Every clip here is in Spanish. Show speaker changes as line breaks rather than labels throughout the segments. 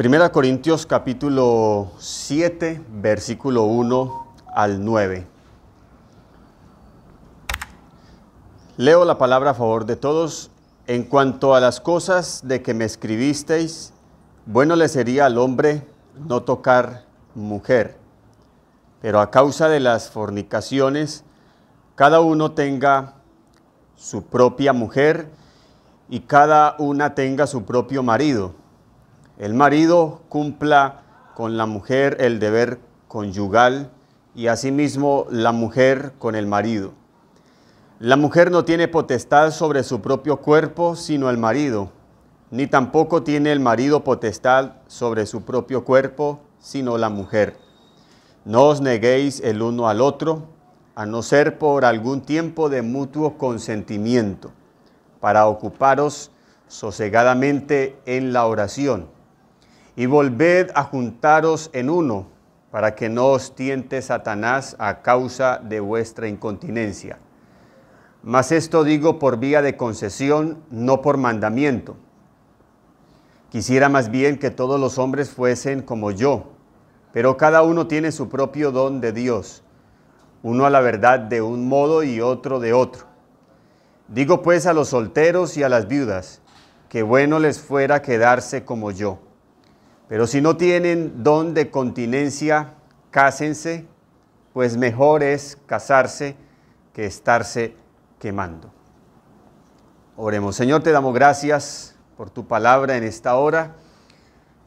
Primera Corintios capítulo 7, versículo 1 al 9. Leo la palabra a favor de todos. En cuanto a las cosas de que me escribisteis, bueno le sería al hombre no tocar mujer, pero a causa de las fornicaciones, cada uno tenga su propia mujer y cada una tenga su propio marido el marido cumpla con la mujer el deber conyugal y asimismo la mujer con el marido. La mujer no tiene potestad sobre su propio cuerpo sino el marido, ni tampoco tiene el marido potestad sobre su propio cuerpo sino la mujer. No os neguéis el uno al otro, a no ser por algún tiempo de mutuo consentimiento, para ocuparos sosegadamente en la oración y volved a juntaros en uno, para que no os tiente Satanás a causa de vuestra incontinencia. Mas esto digo por vía de concesión, no por mandamiento. Quisiera más bien que todos los hombres fuesen como yo, pero cada uno tiene su propio don de Dios, uno a la verdad de un modo y otro de otro. Digo pues a los solteros y a las viudas, que bueno les fuera quedarse como yo pero si no tienen don de continencia, cásense, pues mejor es casarse que estarse quemando. Oremos, Señor, te damos gracias por tu palabra en esta hora.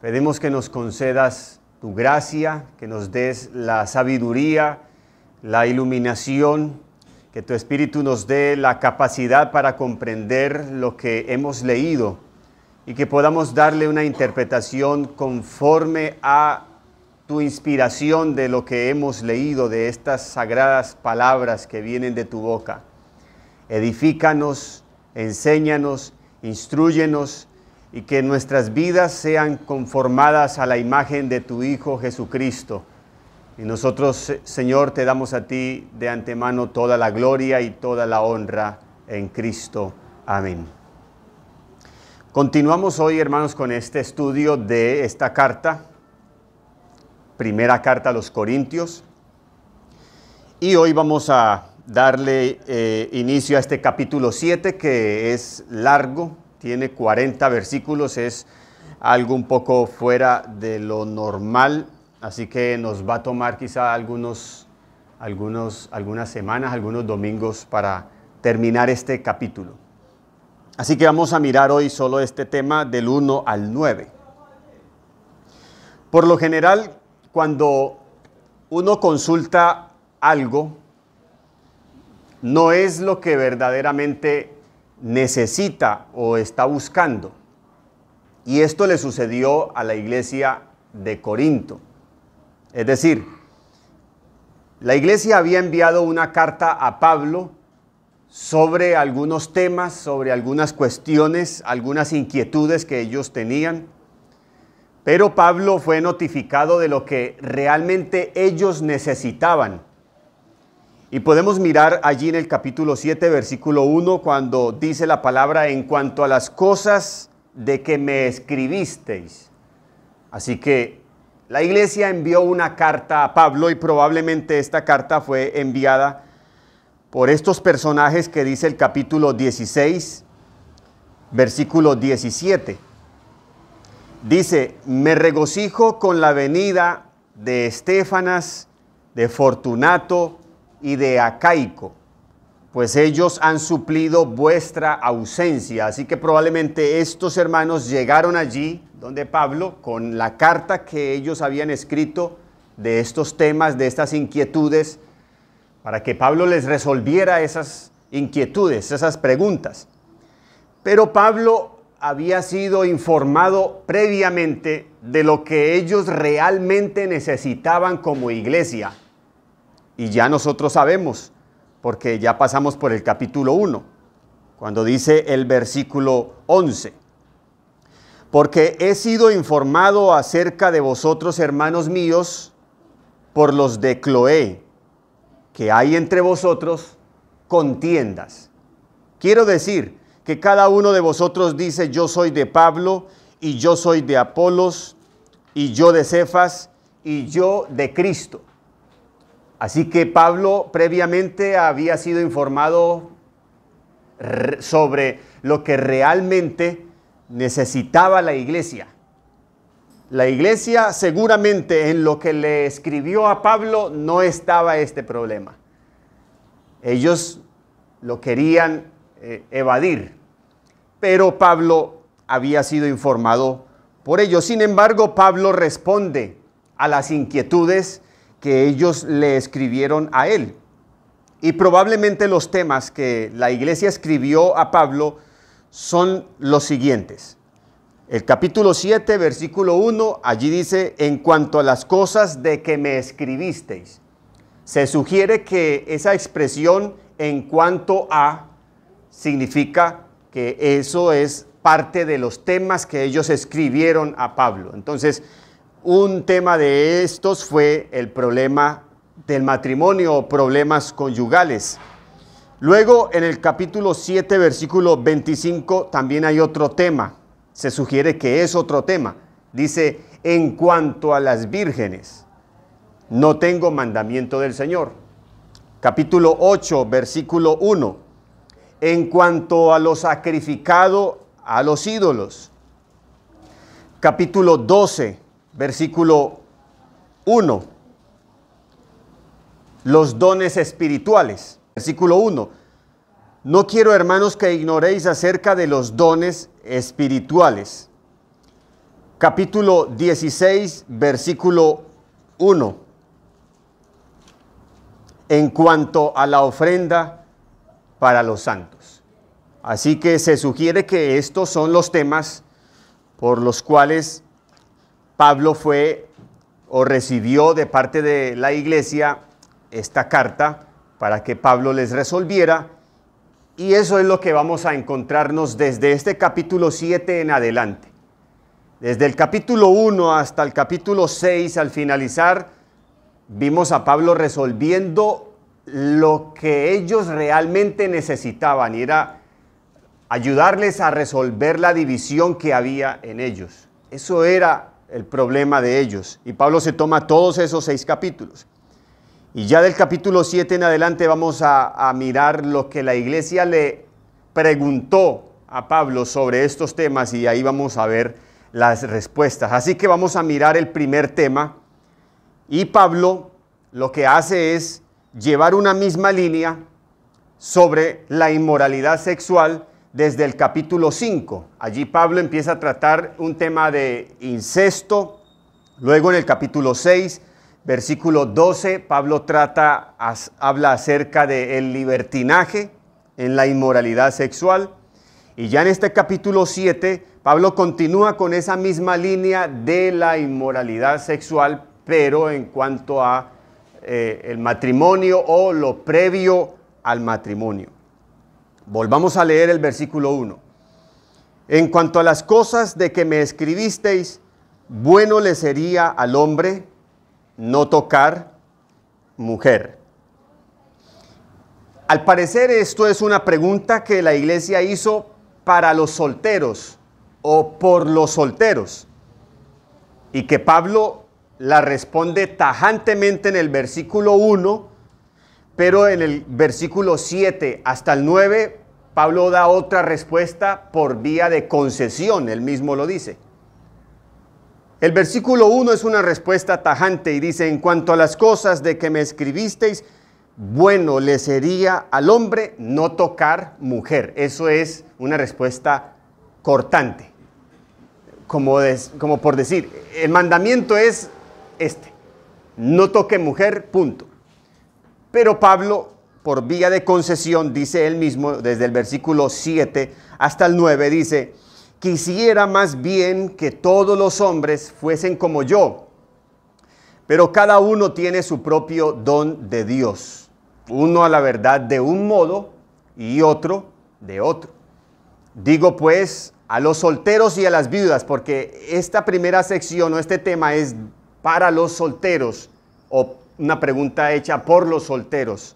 Pedimos que nos concedas tu gracia, que nos des la sabiduría, la iluminación, que tu Espíritu nos dé la capacidad para comprender lo que hemos leído y que podamos darle una interpretación conforme a tu inspiración de lo que hemos leído, de estas sagradas palabras que vienen de tu boca. Edifícanos, enséñanos, instruyenos y que nuestras vidas sean conformadas a la imagen de tu Hijo Jesucristo. Y nosotros, eh, Señor, te damos a ti de antemano toda la gloria y toda la honra en Cristo. Amén. Continuamos hoy, hermanos, con este estudio de esta carta, primera carta a los Corintios. Y hoy vamos a darle eh, inicio a este capítulo 7 que es largo, tiene 40 versículos, es algo un poco fuera de lo normal, así que nos va a tomar quizá algunos, algunos, algunas semanas, algunos domingos para terminar este capítulo. Así que vamos a mirar hoy solo este tema del 1 al 9. Por lo general, cuando uno consulta algo, no es lo que verdaderamente necesita o está buscando. Y esto le sucedió a la iglesia de Corinto. Es decir, la iglesia había enviado una carta a Pablo sobre algunos temas, sobre algunas cuestiones, algunas inquietudes que ellos tenían. Pero Pablo fue notificado de lo que realmente ellos necesitaban. Y podemos mirar allí en el capítulo 7, versículo 1, cuando dice la palabra en cuanto a las cosas de que me escribisteis. Así que la iglesia envió una carta a Pablo y probablemente esta carta fue enviada por estos personajes que dice el capítulo 16, versículo 17. Dice, me regocijo con la venida de Estefanas, de Fortunato y de Acaico, pues ellos han suplido vuestra ausencia. Así que probablemente estos hermanos llegaron allí, donde Pablo, con la carta que ellos habían escrito de estos temas, de estas inquietudes, para que Pablo les resolviera esas inquietudes, esas preguntas. Pero Pablo había sido informado previamente de lo que ellos realmente necesitaban como iglesia. Y ya nosotros sabemos, porque ya pasamos por el capítulo 1, cuando dice el versículo 11. Porque he sido informado acerca de vosotros, hermanos míos, por los de Cloé, que hay entre vosotros contiendas. Quiero decir que cada uno de vosotros dice, yo soy de Pablo, y yo soy de Apolos, y yo de Cefas, y yo de Cristo. Así que Pablo previamente había sido informado sobre lo que realmente necesitaba la iglesia. La iglesia seguramente en lo que le escribió a Pablo no estaba este problema. Ellos lo querían eh, evadir, pero Pablo había sido informado por ellos. Sin embargo, Pablo responde a las inquietudes que ellos le escribieron a él. Y probablemente los temas que la iglesia escribió a Pablo son los siguientes. El capítulo 7, versículo 1, allí dice, en cuanto a las cosas de que me escribisteis, se sugiere que esa expresión en cuanto a significa que eso es parte de los temas que ellos escribieron a Pablo. Entonces, un tema de estos fue el problema del matrimonio o problemas conyugales. Luego, en el capítulo 7, versículo 25, también hay otro tema se sugiere que es otro tema. Dice, en cuanto a las vírgenes, no tengo mandamiento del Señor. Capítulo 8, versículo 1. En cuanto a lo sacrificado a los ídolos. Capítulo 12, versículo 1. Los dones espirituales. Versículo 1. No quiero, hermanos, que ignoréis acerca de los dones espirituales. Capítulo 16, versículo 1. En cuanto a la ofrenda para los santos. Así que se sugiere que estos son los temas por los cuales Pablo fue o recibió de parte de la iglesia esta carta para que Pablo les resolviera y eso es lo que vamos a encontrarnos desde este capítulo 7 en adelante. Desde el capítulo 1 hasta el capítulo 6, al finalizar, vimos a Pablo resolviendo lo que ellos realmente necesitaban y era ayudarles a resolver la división que había en ellos. Eso era el problema de ellos. Y Pablo se toma todos esos seis capítulos. Y ya del capítulo 7 en adelante vamos a, a, mirar lo que la iglesia le preguntó a Pablo sobre estos temas y ahí vamos a ver las respuestas. Así que vamos a mirar el primer tema y Pablo lo que hace es llevar una misma línea sobre la inmoralidad sexual desde el capítulo 5. Allí Pablo empieza a tratar un tema de incesto, luego en el capítulo 6 versículo 12, Pablo trata, habla acerca del libertinaje en la inmoralidad sexual. Y ya en este capítulo 7, Pablo continúa con esa misma línea de la inmoralidad sexual, pero en cuanto a eh, el matrimonio o lo previo al matrimonio. Volvamos a leer el versículo 1. En cuanto a las cosas de que me escribisteis, bueno le sería al hombre no tocar, mujer. Al parecer esto es una pregunta que la iglesia hizo para los solteros o por los solteros y que Pablo la responde tajantemente en el versículo 1, pero en el versículo 7 hasta el 9 Pablo da otra respuesta por vía de concesión, él mismo lo dice. El versículo 1 es una respuesta tajante y dice, en cuanto a las cosas de que me escribisteis, bueno le sería al hombre no tocar mujer. Eso es una respuesta cortante, como, por decir, el mandamiento es este, no toque mujer, punto. Pero Pablo, por vía de concesión, dice él mismo desde el versículo 7 hasta el 9, dice, Quisiera más bien que todos los hombres fuesen como yo, pero cada uno tiene su propio don de Dios, uno a la verdad de un modo y otro de otro. Digo pues a los solteros y a las viudas, porque esta primera sección o este tema es para los solteros o una pregunta hecha por los solteros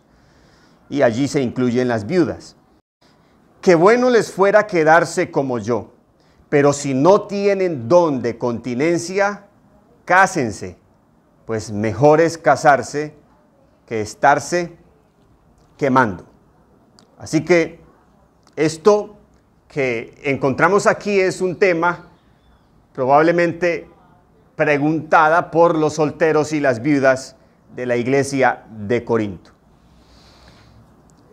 y allí se incluyen las viudas. Qué bueno les fuera quedarse como yo pero si no tienen don de continencia, cásense, pues mejor es casarse que estarse quemando. Así que esto que encontramos aquí es un tema probablemente preguntada por los solteros y las viudas de la iglesia de Corinto.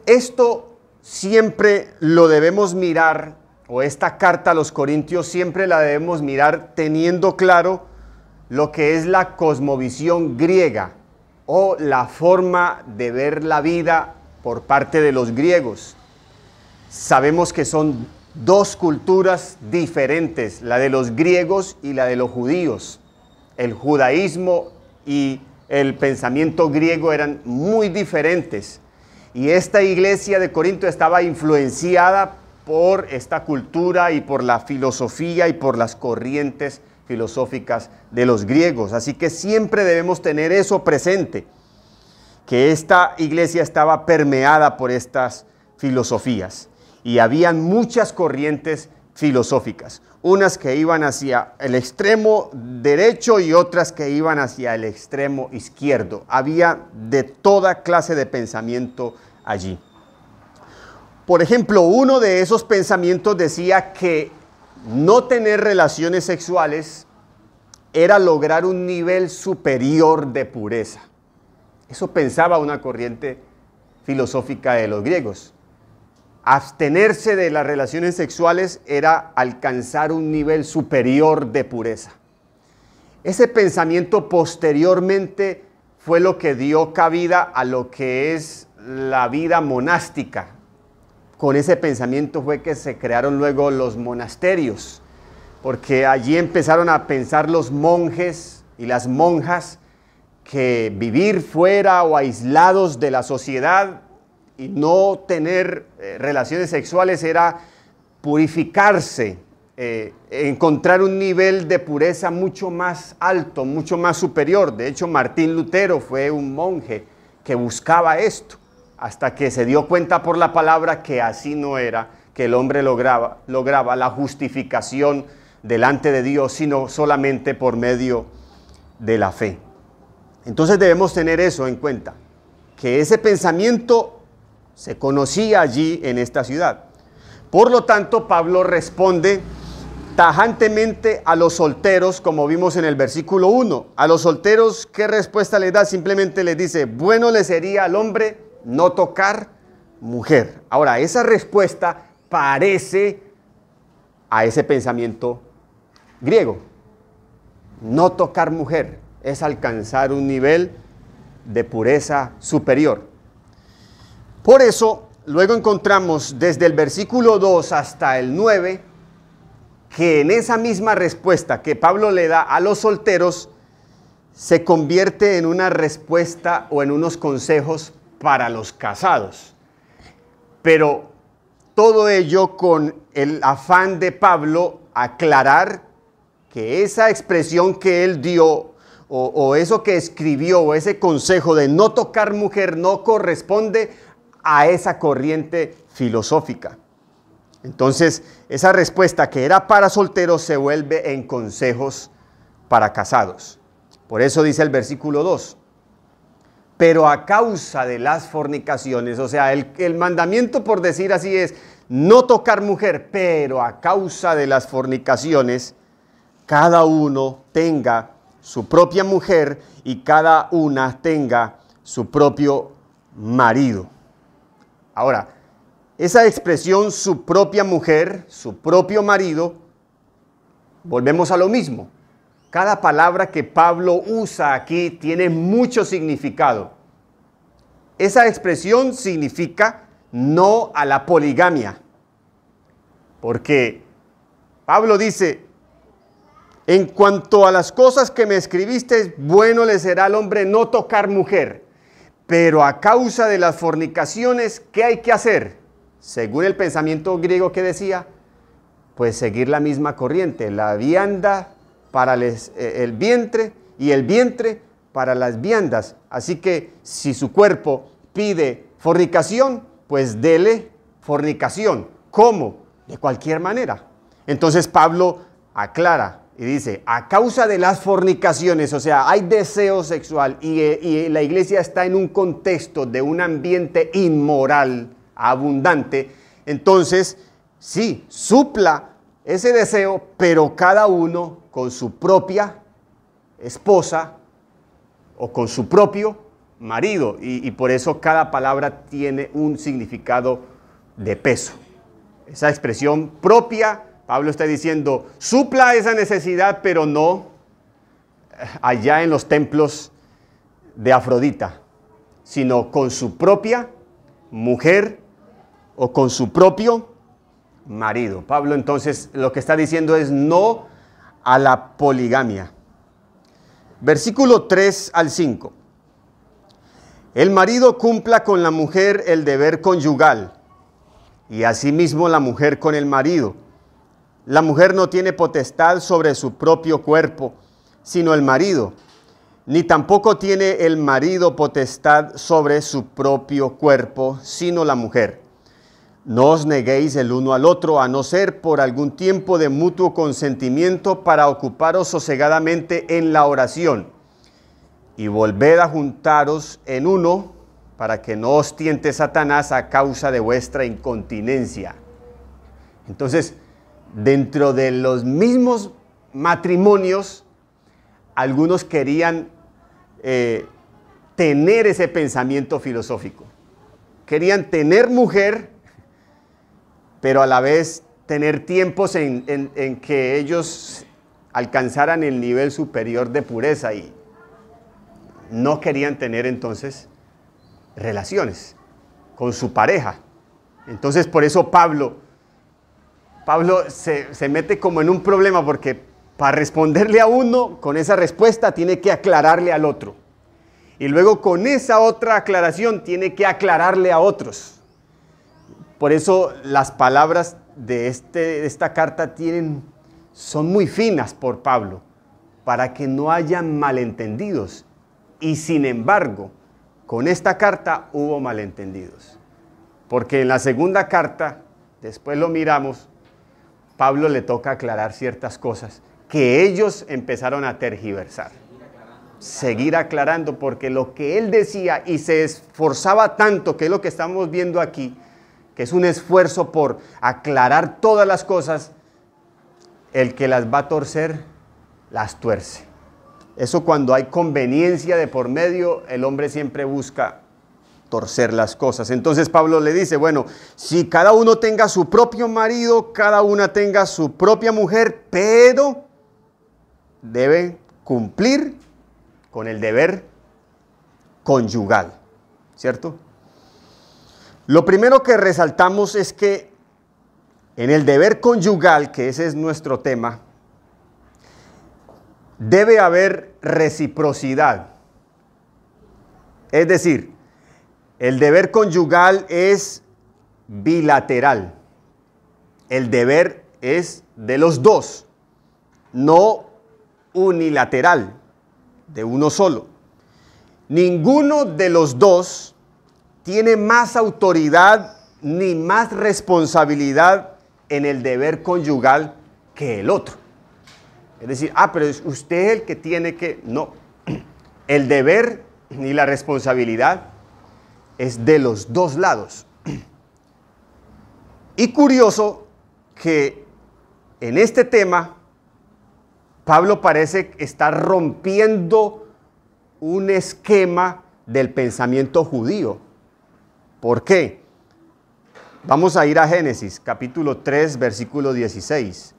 Esto siempre lo debemos mirar o esta carta a los Corintios siempre la debemos mirar teniendo claro lo que es la cosmovisión griega o la forma de ver la vida por parte de los griegos. Sabemos que son dos culturas diferentes, la de los griegos y la de los judíos. El judaísmo y el pensamiento griego eran muy diferentes. Y esta iglesia de Corinto estaba influenciada por esta cultura y por la filosofía y por las corrientes filosóficas de los griegos. Así que siempre debemos tener eso presente, que esta iglesia estaba permeada por estas filosofías y habían muchas corrientes filosóficas, unas que iban hacia el extremo derecho y otras que iban hacia el extremo izquierdo. Había de toda clase de pensamiento allí. Por ejemplo, uno de esos pensamientos decía que no tener relaciones sexuales era lograr un nivel superior de pureza. Eso pensaba una corriente filosófica de los griegos. Abstenerse de las relaciones sexuales era alcanzar un nivel superior de pureza. Ese pensamiento posteriormente fue lo que dio cabida a lo que es la vida monástica, con ese pensamiento fue que se crearon luego los monasterios, porque allí empezaron a pensar los monjes y las monjas que vivir fuera o aislados de la sociedad y no tener eh, relaciones sexuales era purificarse, eh, encontrar un nivel de pureza mucho más alto, mucho más superior. De hecho, Martín Lutero fue un monje que buscaba esto hasta que se dio cuenta por la palabra que así no era, que el hombre lograba, lograba la justificación delante de Dios, sino solamente por medio de la fe. Entonces debemos tener eso en cuenta, que ese pensamiento se conocía allí en esta ciudad. Por lo tanto, Pablo responde tajantemente a los solteros, como vimos en el versículo 1. A los solteros, ¿qué respuesta les da? Simplemente les dice, bueno le sería al hombre no tocar mujer. Ahora, esa respuesta parece a ese pensamiento griego. No tocar mujer es alcanzar un nivel de pureza superior. Por eso, luego encontramos desde el versículo 2 hasta el 9, que en esa misma respuesta que Pablo le da a los solteros, se convierte en una respuesta o en unos consejos para los casados. Pero todo ello con el afán de Pablo aclarar que esa expresión que él dio o, eso que escribió, o ese consejo de no tocar mujer, no corresponde a esa corriente filosófica. Entonces, esa respuesta que era para solteros se vuelve en consejos para casados. Por eso dice el versículo 2, pero a causa de las fornicaciones. O sea, el, mandamiento, por decir así, es no tocar mujer, pero a causa de las fornicaciones, cada uno tenga su propia mujer y cada una tenga su propio marido. Ahora, esa expresión su propia mujer, su propio marido, volvemos a lo mismo. Cada palabra que Pablo usa aquí tiene mucho significado. Esa expresión significa no a la poligamia. Porque Pablo dice, en cuanto a las cosas que me escribiste, bueno le será al hombre no tocar mujer. Pero a causa de las fornicaciones, ¿qué hay que hacer? Según el pensamiento griego que decía, pues seguir la misma corriente, la vianda para eh, el vientre y el vientre para las viandas. Así que si su cuerpo pide fornicación, pues dele fornicación. ¿Cómo? De cualquier manera. Entonces Pablo aclara y dice, a causa de las fornicaciones, o sea, hay deseo sexual y, eh, y la iglesia está en un contexto de un ambiente inmoral abundante, entonces, sí, supla ese deseo, pero cada uno con su propia esposa o con su propio marido. Y, por eso cada palabra tiene un significado de peso. Esa expresión propia, Pablo está diciendo, supla esa necesidad, pero no allá en los templos de Afrodita, sino con su propia mujer o con su propio marido. Pablo entonces lo que está diciendo es no a la poligamia. Versículo 3 al 5. El marido cumpla con la mujer el deber conyugal y asimismo la mujer con el marido. La mujer no tiene potestad sobre su propio cuerpo, sino el marido, ni tampoco tiene el marido potestad sobre su propio cuerpo, sino la mujer. No os neguéis el uno al otro, a no ser por algún tiempo de mutuo consentimiento para ocuparos sosegadamente en la oración y volved a juntaros en uno para que no os tiente Satanás a causa de vuestra incontinencia. Entonces, dentro de los mismos matrimonios, algunos querían eh, tener ese pensamiento filosófico. Querían tener mujer, pero a la vez tener tiempos en, que ellos alcanzaran el nivel superior de pureza y no querían tener entonces relaciones con su pareja. Entonces por eso Pablo, Pablo se, se, mete como en un problema porque para responderle a uno con esa respuesta tiene que aclararle al otro. Y luego con esa otra aclaración tiene que aclararle a otros. Por eso las palabras este, de, esta carta tienen, son muy finas por Pablo, para que no haya malentendidos. Y sin embargo, con esta carta hubo malentendidos. Porque en la segunda carta, después lo miramos, Pablo le toca aclarar ciertas cosas que ellos empezaron a tergiversar. Seguir aclarando, porque lo que él decía y se esforzaba tanto, que es lo que estamos viendo aquí, que es un esfuerzo por aclarar todas las cosas, el que las va a torcer, las tuerce. Eso cuando hay conveniencia de por medio, el hombre siempre busca torcer las cosas. Entonces Pablo le dice, bueno, si cada uno tenga su propio marido, cada una tenga su propia mujer, pero debe cumplir con el deber conyugal, ¿cierto? Lo primero que resaltamos es que en el deber conyugal, que ese es nuestro tema, debe haber reciprocidad. Es decir, el deber conyugal es bilateral. El deber es de los dos, no unilateral, de uno solo. Ninguno de los dos tiene más autoridad ni más responsabilidad en el deber conyugal que el otro. Es decir, ah, pero es usted el que tiene que... No, el deber ni la responsabilidad es de los dos lados. Y curioso que en este tema Pablo parece estar rompiendo un esquema del pensamiento judío. ¿Por qué? Vamos a ir a Génesis, capítulo 3, versículo 16.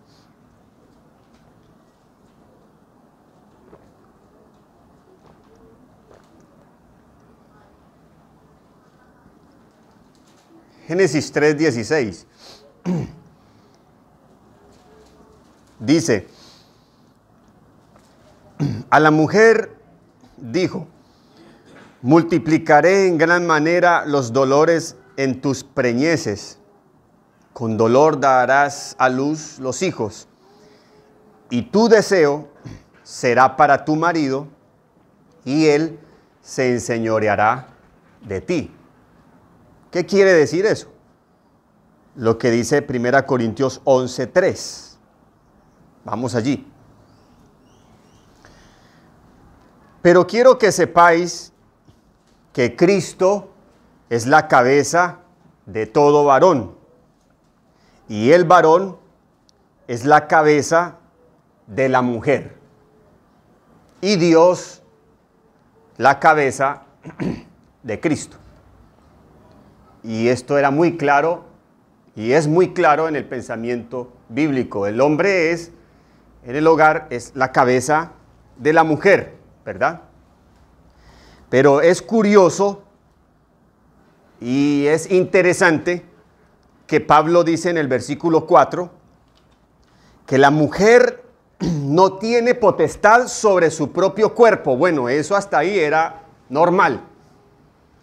Génesis 3:16. Dice, a la mujer dijo, Multiplicaré en gran manera los dolores en tus preñeces. Con dolor darás a luz los hijos. Y tu deseo será para tu marido y él se enseñoreará de ti. ¿Qué quiere decir eso? Lo que dice 1 Corintios 11:3. Vamos allí. Pero quiero que sepáis que Cristo es la cabeza de todo varón y el varón es la cabeza de la mujer y Dios la cabeza de Cristo. Y esto era muy claro y es muy claro en el pensamiento bíblico. El hombre es, en el hogar, es la cabeza de la mujer, ¿verdad? Pero es curioso y es interesante que Pablo dice en el versículo 4 que la mujer no tiene potestad sobre su propio cuerpo. Bueno, eso hasta ahí era normal.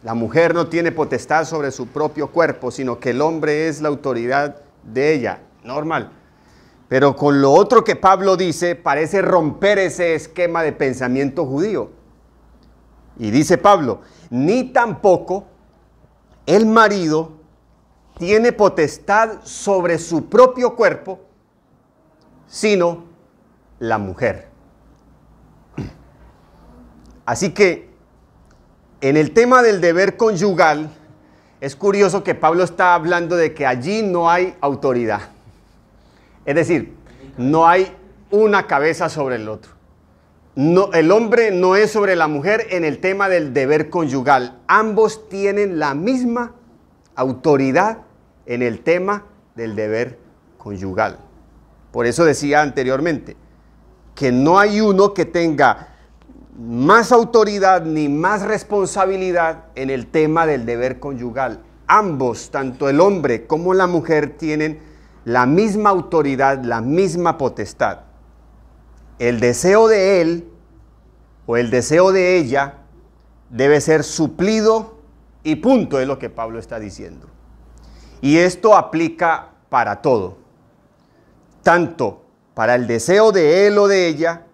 La mujer no tiene potestad sobre su propio cuerpo, sino que el hombre es la autoridad de ella. Normal. Pero con lo otro que Pablo dice, parece romper ese esquema de pensamiento judío. Y dice Pablo, ni tampoco el marido tiene potestad sobre su propio cuerpo, sino la mujer. Así que en el tema del deber conyugal, es curioso que Pablo está hablando de que allí no hay autoridad. Es decir, no hay una cabeza sobre el otro el hombre no es sobre la mujer en el tema del deber conyugal. Ambos tienen la misma autoridad en el tema del deber conyugal. Por eso decía anteriormente que no hay uno que tenga más autoridad ni más responsabilidad en el tema del deber conyugal. Ambos, tanto el hombre como la mujer, tienen la misma autoridad, la misma potestad el deseo de él o el deseo de ella debe ser suplido y punto es lo que Pablo está diciendo. Y esto aplica para todo, tanto para el deseo de él o de ella,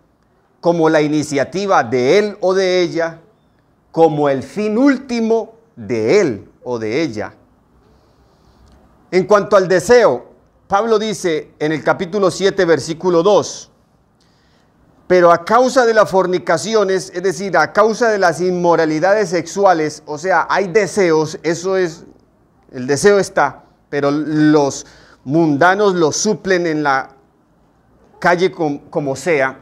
como la iniciativa de él o de ella, como el fin último de él o de ella. En cuanto al deseo, Pablo dice en el capítulo 7, versículo 2, pero a causa de las fornicaciones, es decir, a causa de las inmoralidades sexuales, o sea, hay deseos, eso es, el deseo está, pero los mundanos lo suplen en la calle como sea,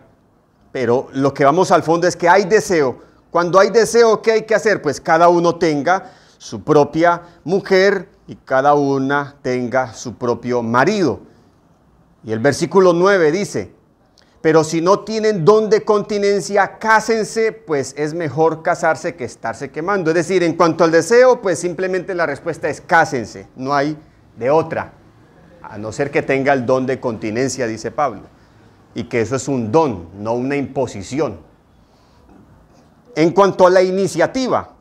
pero lo que vamos al fondo es que hay deseo. Cuando hay deseo, ¿qué hay que hacer? Pues cada uno tenga su propia mujer y cada una tenga su propio marido. Y el versículo 9 dice, pero si no tienen don de continencia, cásense, pues es mejor casarse que estarse quemando. Es decir, en cuanto al deseo, pues simplemente la respuesta es cásense, no hay de otra, a no ser que tenga el don de continencia, dice Pablo, y que eso es un don, no una imposición. En cuanto a la iniciativa,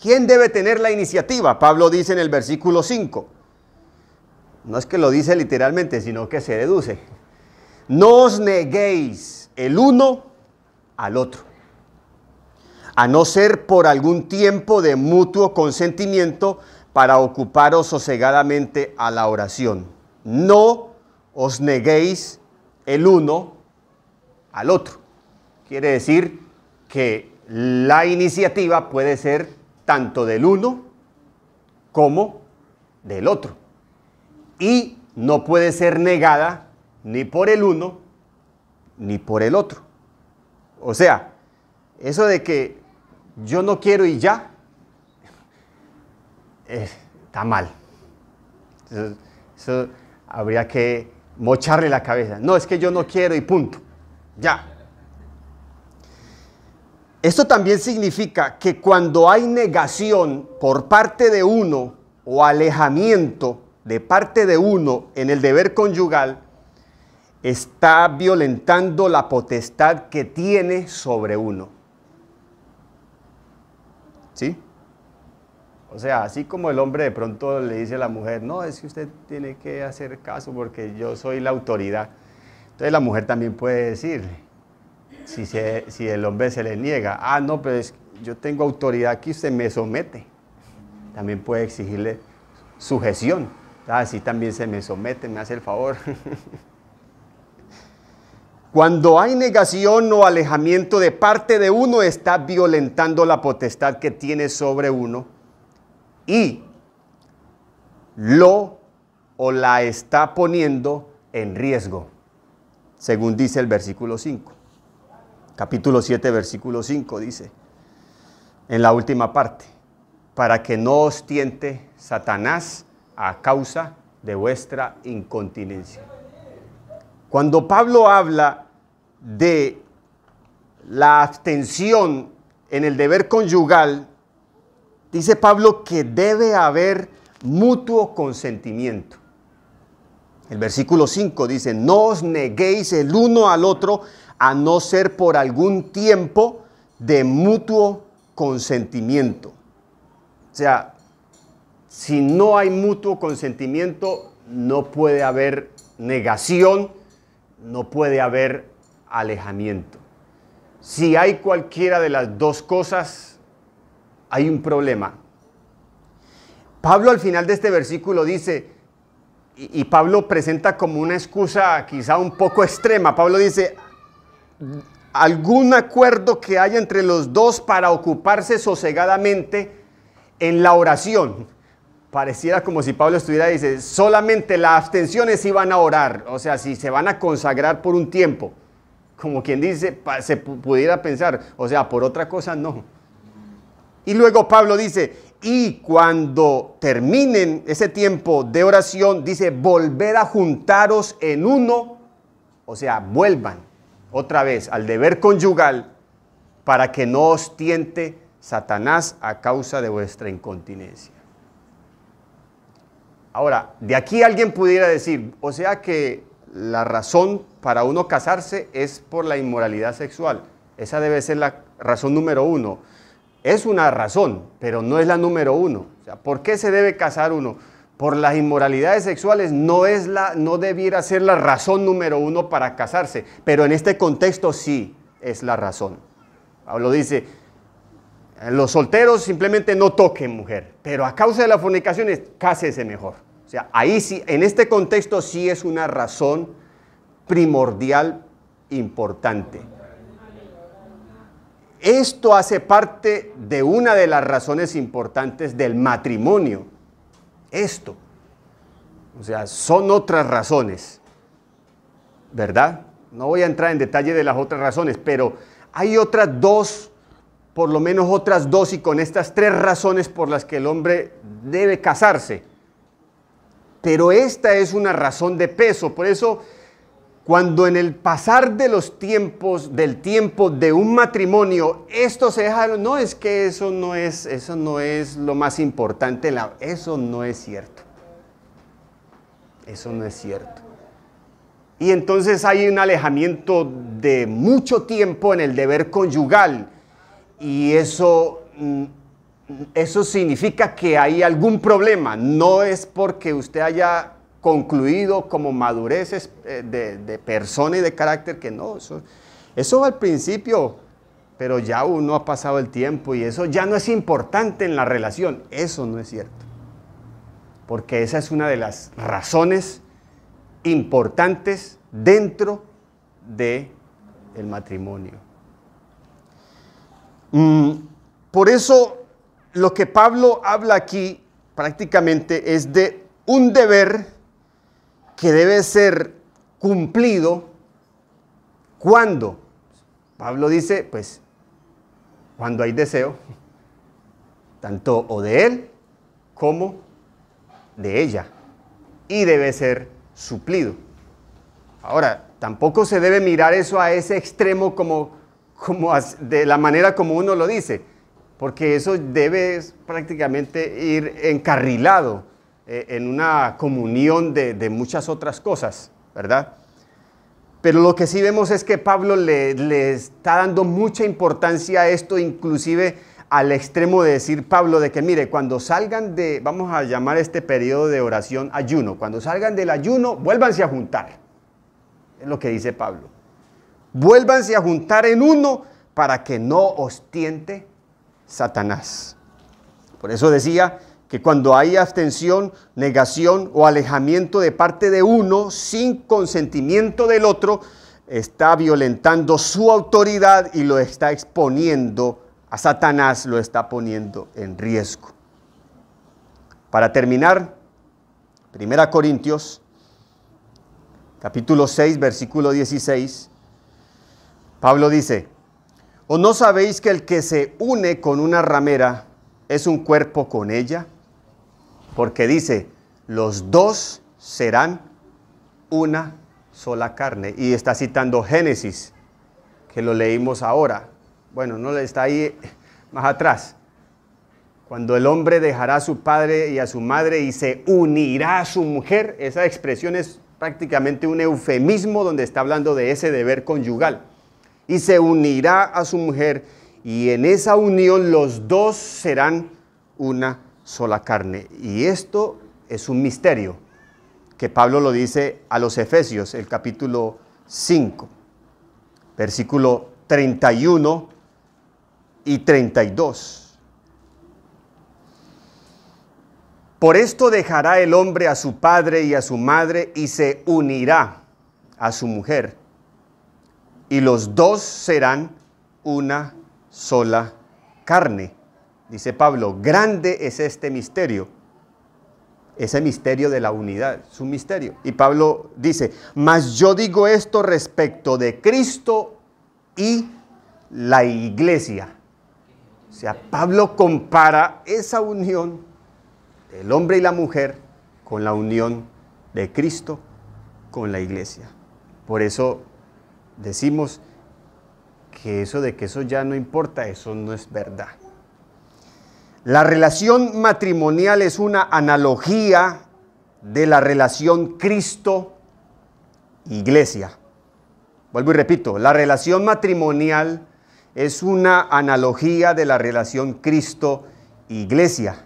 ¿quién debe tener la iniciativa? Pablo dice en el versículo 5. No es que lo dice literalmente, sino que se deduce no os neguéis el uno al otro, a no ser por algún tiempo de mutuo consentimiento para ocuparos sosegadamente a la oración. No os neguéis el uno al otro. Quiere decir que la iniciativa puede ser tanto del uno como del otro. Y no puede ser negada ni por el uno, ni por el otro. O sea, eso de que yo no quiero y ya, eh, está mal. Eso, eso habría que mocharle la cabeza. No, es que yo no quiero y punto. Ya. Esto también significa que cuando hay negación por parte de uno o alejamiento de parte de uno en el deber conyugal, está violentando la potestad que tiene sobre uno. ¿Sí? O sea, así como el hombre de pronto le dice a la mujer, no, es que usted tiene que hacer caso porque yo soy la autoridad. Entonces la mujer también puede decir, si, el hombre se le niega, ah, no, pero yo tengo autoridad aquí, usted me somete. También puede exigirle sujeción. Ah, sí, también se me somete, me hace el favor. Cuando hay negación o alejamiento de parte de uno, está violentando la potestad que tiene sobre uno y lo o la está poniendo en riesgo, según dice el versículo 5. Capítulo 7, versículo 5 dice, en la última parte, para que no os tiente Satanás a causa de vuestra incontinencia. Cuando Pablo habla de la abstención en el deber conyugal, dice Pablo que debe haber mutuo consentimiento. El versículo 5 dice, no os neguéis el uno al otro a no ser por algún tiempo de mutuo consentimiento. O sea, si no hay mutuo consentimiento, no puede haber negación no puede haber alejamiento. Si hay cualquiera de las dos cosas, hay un problema. Pablo al final de este versículo dice, y, Pablo presenta como una excusa quizá un poco extrema, Pablo dice, algún acuerdo que haya entre los dos para ocuparse sosegadamente en la oración pareciera como si Pablo estuviera, dice, solamente las abstenciones iban a orar, o sea, si se van a consagrar por un tiempo. Como quien dice, se pudiera pensar, o sea, por otra cosa no. Y luego Pablo dice, y cuando terminen ese tiempo de oración, dice, volver a juntaros en uno, o sea, vuelvan otra vez al deber conyugal para que no os tiente Satanás a causa de vuestra incontinencia. Ahora, de aquí alguien pudiera decir, o sea que la razón para uno casarse es por la inmoralidad sexual. Esa debe ser la razón número uno. Es una razón, pero no es la número uno. ¿Por qué se debe casar uno? Por las inmoralidades sexuales no, es la, no debiera ser la razón número uno para casarse, pero en este contexto sí es la razón. Pablo dice, los solteros simplemente no toquen mujer, pero a causa de las fornicaciones, cásese mejor. O sea, ahí sí, en este contexto sí es una razón primordial importante. Esto hace parte de una de las razones importantes del matrimonio. Esto. O sea, son otras razones. ¿Verdad? No voy a entrar en detalle de las otras razones, pero hay otras dos, por lo menos otras dos, y con estas tres razones por las que el hombre debe casarse pero esta es una razón de peso. Por eso, cuando en el pasar de los tiempos, del tiempo de un matrimonio, esto se deja, no es que eso no es, eso no es lo más importante, eso no es cierto. Eso no es cierto. Y entonces hay un alejamiento de mucho tiempo en el deber conyugal y eso mm, eso significa que hay algún problema. No es porque usted haya concluido como madurez eh, de, de persona y de carácter que no. Eso, eso al principio, pero ya uno ha pasado el tiempo y eso ya no es importante en la relación. Eso no es cierto. Porque esa es una de las razones importantes dentro de el matrimonio. Mm, por eso lo que Pablo habla aquí prácticamente es de un deber que debe ser cumplido cuando. Pablo dice, pues, cuando hay deseo, tanto o de él como de ella, y debe ser suplido. Ahora, tampoco se debe mirar eso a ese extremo como, como de la manera como uno lo dice porque eso debe prácticamente ir encarrilado eh, en una comunión de, muchas otras cosas, ¿verdad? Pero lo que sí vemos es que Pablo le, está dando mucha importancia a esto, inclusive al extremo de decir Pablo de que, mire, cuando salgan de, vamos a llamar este periodo de oración ayuno, cuando salgan del ayuno, vuélvanse a juntar. Es lo que dice Pablo. Vuélvanse a juntar en uno para que no os tiente Satanás. Por eso decía que cuando hay abstención, negación o alejamiento de parte de uno sin consentimiento del otro, está violentando su autoridad y lo está exponiendo a Satanás, lo está poniendo en riesgo. Para terminar, 1 Corintios, capítulo 6, versículo 16, Pablo dice, ¿O no sabéis que el que se une con una ramera es un cuerpo con ella? Porque dice, los dos serán una sola carne. Y está citando Génesis, que lo leímos ahora. Bueno, no está ahí eh, más atrás. Cuando el hombre dejará a su padre y a su madre y se unirá a su mujer, esa expresión es prácticamente un eufemismo donde está hablando de ese deber conyugal y se unirá a su mujer, y en esa unión los dos serán una sola carne. Y esto es un misterio, que Pablo lo dice a los Efesios, el capítulo 5, versículo 31 y 32. Por esto dejará el hombre a su padre y a su madre y se unirá a su mujer y los dos serán una sola carne. Dice Pablo, grande es este misterio, ese misterio de la unidad, es un misterio. Y Pablo dice, mas yo digo esto respecto de Cristo y la iglesia. O sea, Pablo compara esa unión del hombre y la mujer con la unión de Cristo con la iglesia. Por eso decimos que eso de que eso ya no importa, eso no es verdad. La relación matrimonial es una analogía de la relación Cristo-Iglesia. Vuelvo y repito, la relación matrimonial es una analogía de la relación Cristo-Iglesia.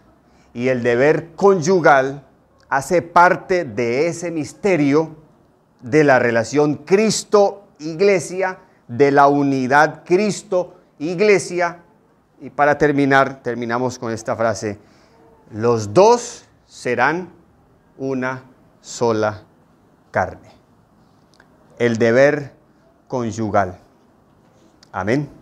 Y el deber conyugal hace parte de ese misterio de la relación Cristo-Iglesia iglesia, de la unidad Cristo, iglesia. Y para terminar, terminamos con esta frase, los dos serán una sola carne. El deber conyugal. Amén.